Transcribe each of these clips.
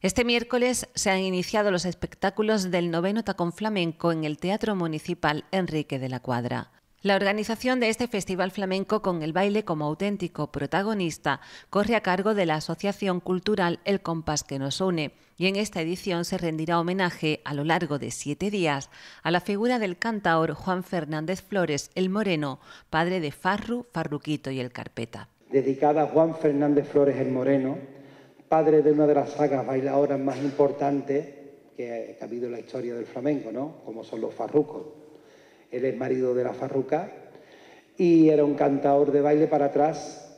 Este miércoles se han iniciado los espectáculos del noveno tacón flamenco en el Teatro Municipal Enrique de la Cuadra. La organización de este festival flamenco con el baile como auténtico protagonista corre a cargo de la Asociación Cultural El Compás que nos une y en esta edición se rendirá homenaje a lo largo de siete días a la figura del cantaor Juan Fernández Flores el Moreno, padre de Farru, Farruquito y el Carpeta. Dedicada a Juan Fernández Flores el Moreno, padre de una de las sagas bailadoras más importantes que, ha habido en la historia del flamenco, ¿no? Como son los farrucos. Él es marido de la farruca y era un cantador de baile para atrás,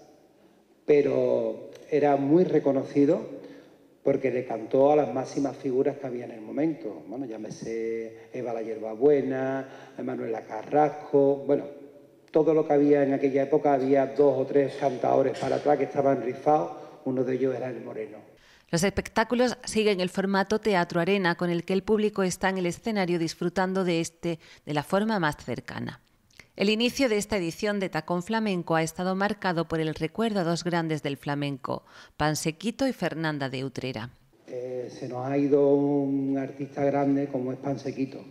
pero era muy reconocido porque le cantó a las máximas figuras que había en el momento. Bueno, llámese Eva la Hierbabuena, Manuela Carrasco, bueno, todo lo que había en aquella época, había dos o tres cantadores para atrás que estaban rifados uno de ellos era el Moreno. Los espectáculos siguen el formato teatro arena con el que el público está en el escenario disfrutando de este de la forma más cercana. El inicio de esta edición de Tacón Flamenco ha estado marcado por el recuerdo a dos grandes del flamenco, Pansequito y Fernanda de Utrera. Eh, se nos ha ido un artista grande como es Pansequito.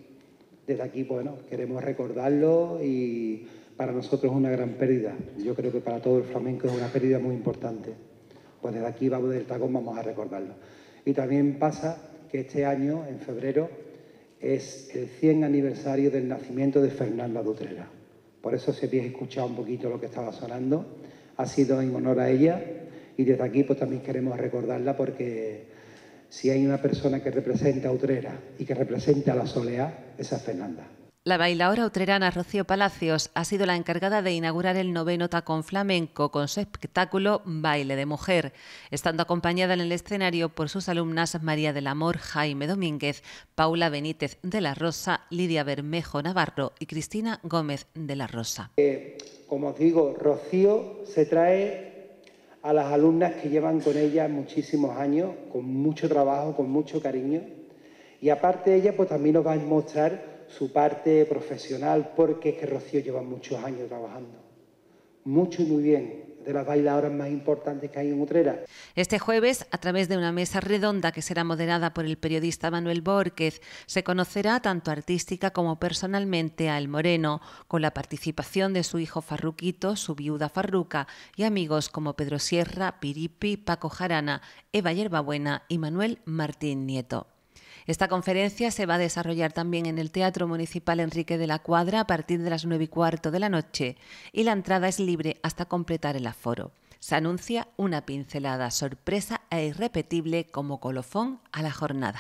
Desde aquí, bueno, queremos recordarlo y para nosotros es una gran pérdida. Yo creo que para todo el flamenco es una pérdida muy importante pues desde aquí vamos del tacón, vamos a recordarlo. Y también pasa que este año, en febrero, es el 100 aniversario del nacimiento de Fernanda Dutrera. Por eso si habéis escuchado un poquito lo que estaba sonando, ha sido en honor a ella y desde aquí pues también queremos recordarla porque si hay una persona que representa a Utrera y que representa a la soleá, esa es Fernanda. La bailaora utrerana Rocío Palacios ha sido la encargada de inaugurar el noveno tacón flamenco con su espectáculo Baile de Mujer, estando acompañada en el escenario por sus alumnas María del Amor, Jaime Domínguez, Paula Benítez de la Rosa, Lidia Bermejo Navarro y Cristina Gómez de la Rosa. Eh, como os digo, Rocío se trae a las alumnas que llevan con ella muchísimos años, con mucho trabajo, con mucho cariño. Y aparte de ella pues también nos va a mostrar su parte profesional, porque es que Rocío lleva muchos años trabajando, mucho y muy bien, de las bailadoras más importantes que hay en Utrera. Este jueves, a través de una mesa redonda que será moderada por el periodista Manuel Borquez, se conocerá tanto artística como personalmente a El Moreno, con la participación de su hijo Farruquito, su viuda Farruca y amigos como Pedro Sierra, Piripi, Paco Jarana, Eva Yerbabuena y Manuel Martín Nieto. Esta conferencia se va a desarrollar también en el Teatro Municipal Enrique de la Cuadra a partir de las 9 y cuarto de la noche y la entrada es libre hasta completar el aforo. Se anuncia una pincelada sorpresa e irrepetible como colofón a la jornada.